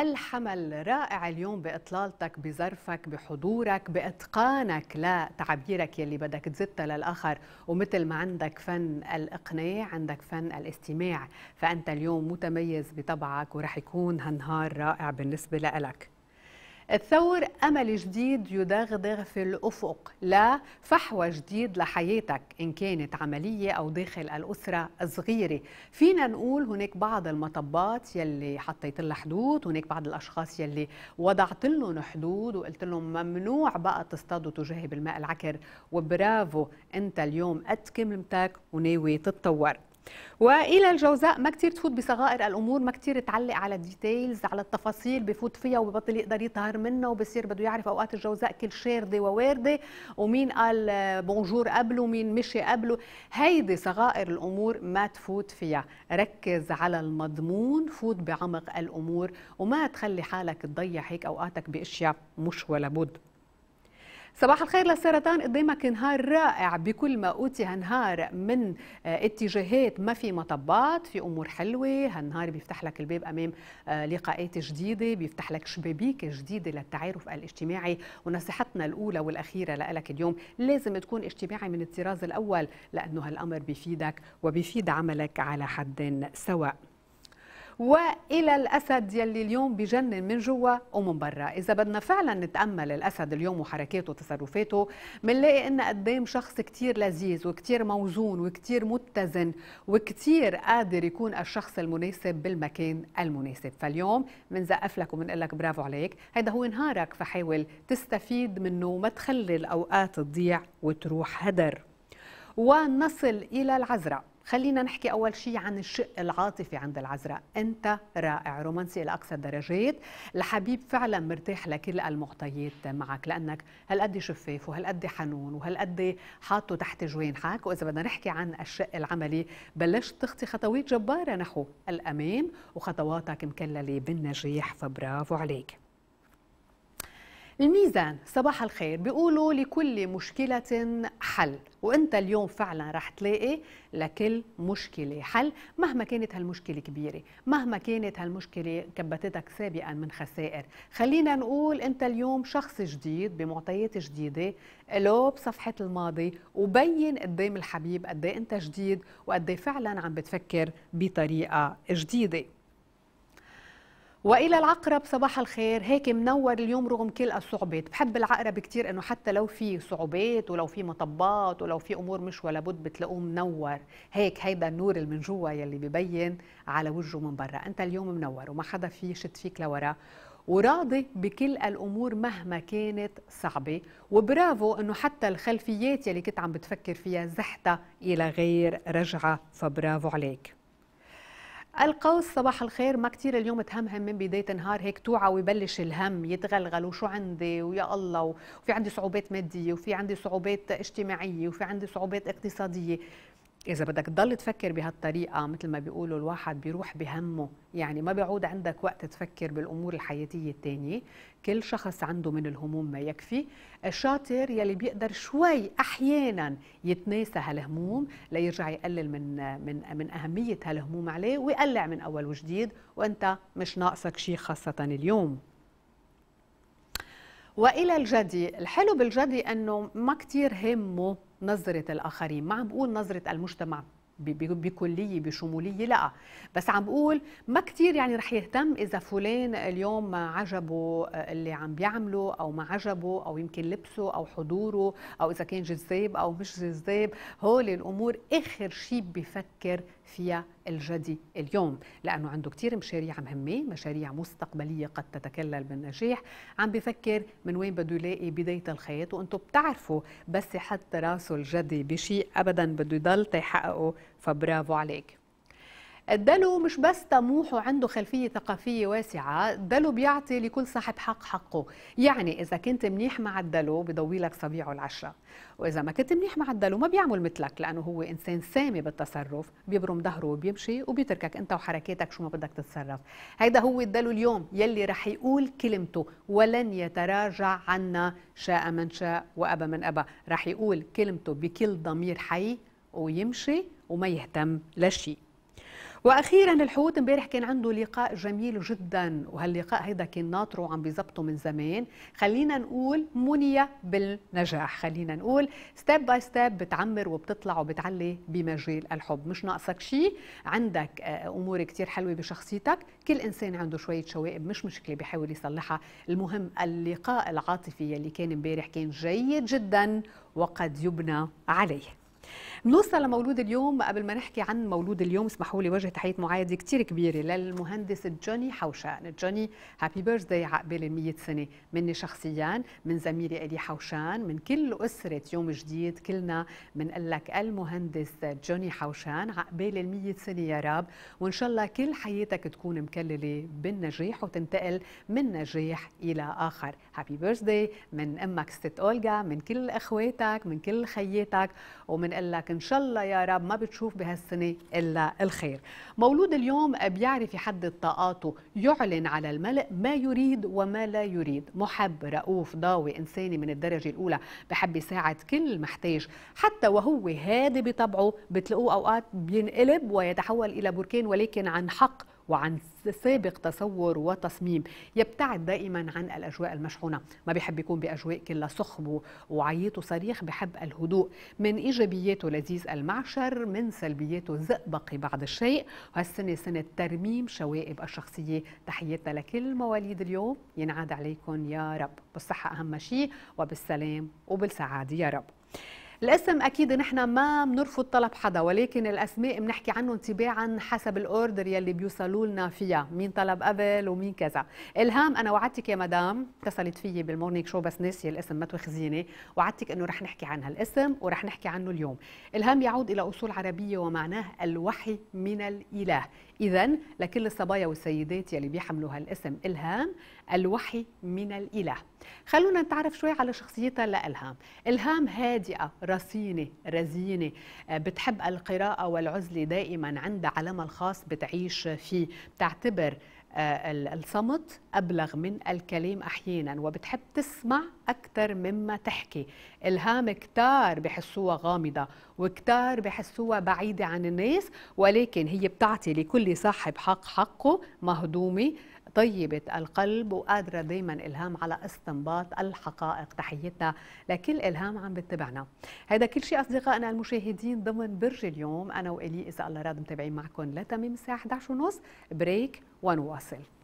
الحمل رائع اليوم باطلالتك بظرفك بحضورك باتقانك لتعبيرك يلي بدك تزتها للاخر ومثل ما عندك فن الاقناع عندك فن الاستماع فانت اليوم متميز بطبعك ورح يكون هالنهار رائع بالنسبه لك تثور أمل جديد يدغدغ في الأفق لا فحوى جديد لحياتك إن كانت عملية أو داخل الأسرة الصغيرة فينا نقول هناك بعض المطبات يلي حطيت لها حدود هناك بعض الأشخاص يلي وضعت لهم حدود وقلت لهم ممنوع بقى تصطادوا تجاهي بالماء العكر وبرافو أنت اليوم قد كلمتك وناوي تتطور والى الجوزاء ما كثير تفوت بصغائر الامور ما كثير تعلق على الديتيلز على التفاصيل بفوت فيها وببطل يقدر يطهر منها وبصير بده يعرف اوقات الجوزاء كل شارده ووارده ومين قال بونجور قبله ومين مشي قبله هيدي صغائر الامور ما تفوت فيها ركز على المضمون فوت بعمق الامور وما تخلي حالك تضيع هيك اوقاتك باشياء مش ولا بد صباح الخير للسرطان قدامك نهار رائع بكل ما اوتي هنهار من آه، اتجاهات ما في مطبات في امور حلوه هالنهار بيفتح لك الباب امام آه، لقاءات جديده بيفتح لك شبابيك جديده للتعارف الاجتماعي ونصيحتنا الاولى والاخيره لك اليوم لازم تكون اجتماعي من الطراز الاول لانه هالامر بيفيدك وبيفيد عملك على حد سواء والى الاسد يلي اليوم بجنن من جوا ومن برا اذا بدنا فعلا نتامل الاسد اليوم وحركاته وتصرفاته بنلاقي ان قدام شخص كتير لذيذ وكتير موزون وكتير متزن وكتير قادر يكون الشخص المناسب بالمكان المناسب فاليوم بنزقف لك وبنقول لك برافو عليك هيدا هو نهارك فحاول تستفيد منه وما تخلي الاوقات تضيع وتروح هدر ونصل الى العزرق خلينا نحكي أول شيء عن الشق العاطفي عند العذراء أنت رائع رومانسي إلى أقصى الدرجات الحبيب فعلا مرتاح لكل المعطيات معك لأنك هالقد شفاف وهالقد حنون وهالقد حاطه تحت جوانحك وإذا بدنا نحكي عن الشق العملي بلشت تخطي خطوات جبارة نحو الأمام وخطواتك مكللة بالنجاح فبرافو عليك الميزان صباح الخير بيقولوا لكل مشكلة حل وانت اليوم فعلا رح تلاقي لكل مشكلة حل مهما كانت هالمشكلة كبيرة مهما كانت هالمشكلة كبتتك سابقا من خسائر خلينا نقول انت اليوم شخص جديد بمعطيات جديدة له بصفحة الماضي وبين قدام الحبيب قد إيه انت جديد وقد إيه فعلا عم بتفكر بطريقة جديدة والى العقرب صباح الخير هيك منور اليوم رغم كل الصعوبات بحب العقرب كتير انه حتى لو في صعوبات ولو في مطبات ولو في امور مش ولا بد بتلاقوه منور هيك هيدا النور اللي من جوا يلي ببين على وجهه من برا انت اليوم منور وما حدا في شد فيك لورا وراضي بكل الامور مهما كانت صعبه وبرافو انه حتى الخلفيات يلي كنت عم بتفكر فيها زحتها الى غير رجعه فبرافو عليك القوس صباح الخير ما كتير اليوم تهمهم من بداية النهار هيك توعى ويبلش الهم يتغلغل وشو عندي ويا الله وفي عندي صعوبات مادية وفي عندي صعوبات اجتماعية وفي عندي صعوبات اقتصادية إذا بدك تضل تفكر بهالطريقة مثل ما بيقولوا الواحد بيروح بهمه يعني ما بيعود عندك وقت تفكر بالأمور الحياتية التانية كل شخص عنده من الهموم ما يكفي الشاطر يلي بيقدر شوي أحيانا يتناسى هالهموم ليرجع يقلل من, من, من أهمية هالهموم عليه ويقلع من أول وجديد وأنت مش ناقصك شيء خاصة اليوم والى الجدي الحلو بالجدي انه ما كتير همه نظره الاخرين ما عم بقول نظره المجتمع بكليه بشموليه لا بس عم بقول ما كتير يعني رح يهتم اذا فلان اليوم ما عجبه اللي عم بيعمله او ما عجبه او يمكن لبسه او حضوره او اذا كان جذاب او مش جذاب هول الامور اخر شيء بفكر فيها الجدي اليوم لانه عنده كتير مشاريع مهمه مشاريع مستقبليه قد تتكلل بالنجاح عم بفكر من وين بده يلاقي بدايه الخيط وانتم بتعرفوا بس حتى راسه الجدي بشيء ابدا بده يضل تحققه فبرافو عليك الدلو مش بس طموح وعنده خلفيه ثقافيه واسعه الدلو بيعطي لكل صاحب حق حقه يعني اذا كنت منيح مع الدلو بضوي لك صبيعه العشره واذا ما كنت منيح مع الدلو ما بيعمل مثلك لانه هو انسان سامي بالتصرف بيبرم ظهره وبيمشي وبيتركك انت وحركاتك شو ما بدك تتصرف هيدا هو الدلو اليوم يلي رح يقول كلمته ولن يتراجع عنا شاء من شاء وابى من ابى رح يقول كلمته بكل ضمير حي ويمشي وما يهتم لشيء واخيرا الحوت امبارح كان عنده لقاء جميل جدا وهاللقاء هيدا كان ناطره وعم بيظبطه من زمان خلينا نقول منية بالنجاح خلينا نقول ستيب باي ستيب بتعمر وبتطلع وبتعلي بمجال الحب مش ناقصك شيء عندك آه، امور كثير حلوه بشخصيتك كل انسان عنده شويه شوائب مش مشكله بيحاول يصلحها المهم اللقاء العاطفي اللي كان امبارح كان جيد جدا وقد يبنى عليه نوصل لمولود اليوم قبل ما نحكي عن مولود اليوم اسمحوا لي وجه تحيه معايده كثير كبيره للمهندس جوني حوشان جوني هابي بيرثداي عقبال ال 100 سنه مني شخصيا من زميلي الي حوشان من كل اسره يوم جديد كلنا بنقول لك المهندس جوني حوشان عقبال ال 100 سنه يا رب وان شاء الله كل حياتك تكون مكلله بالنجاح وتنتقل من نجاح الى اخر هابي بيرثداي من امك ست اولجا من كل اخواتك من كل خياتك ومنقول لك ان شاء الله يا رب ما بتشوف بهالسنه الا الخير مولود اليوم بيعرف يحدد طاقاته يعلن على الملأ ما يريد وما لا يريد محب رؤوف ضاوي انساني من الدرجه الاولى بحب يساعد كل محتاج حتى وهو هادي بطبعه بتلاقوه اوقات بينقلب ويتحول الى بركان ولكن عن حق وعن سابق تصور وتصميم يبتعد دائما عن الأجواء المشحونة ما بيحب يكون بأجواء كلها صخب وعيط وصريخ بحب الهدوء من إيجابياته لذيذ المعشر من سلبياته زئبقي بعض الشيء وهالسنة سنة ترميم شوائب الشخصية تحياتنا لكل مواليد اليوم ينعاد عليكم يا رب بالصحة أهم شيء وبالسلام وبالسعادة يا رب الاسم اكيد نحن ما بنرفض طلب حدا ولكن الاسماء بنحكي عنهم تباعا حسب الاوردر يلي بيوصلوا لنا فيها مين طلب قبل ومين كذا الهام انا وعدتك يا مدام اتصلت فيي بالمورنينج شو بس ناسيه الاسم ما تواخذيني وعدتك انه رح نحكي عن هالاسم ورح نحكي عنه اليوم الهام يعود الى اصول عربيه ومعناه الوحي من الاله اذا لكل الصبايا والسيدات يلي بيحملوا هالاسم الهام الوحي من الاله خلونا نتعرف شوي على شخصيتها لإلهام إلهام هادئة رصينة رزينة آه، بتحب القراءة والعزلة دائما عندها علمها الخاص بتعيش فيه بتعتبر آه، الصمت أبلغ من الكلام أحيانا وبتحب تسمع أكثر مما تحكي إلهام كتار بحسوها غامضة وكتار بحسوها بعيدة عن الناس ولكن هي بتعطي لكل صاحب حق حقه مهضومة طيبة القلب وقادرة دايما إلهام على استنباط الحقائق تحيتنا لكل إلهام عم بتبعنا هذا كل شيء أصدقائنا المشاهدين ضمن برج اليوم أنا وإلي إذا الله راد متابعين معكم لتمام الساعة 11 ونص بريك ونواصل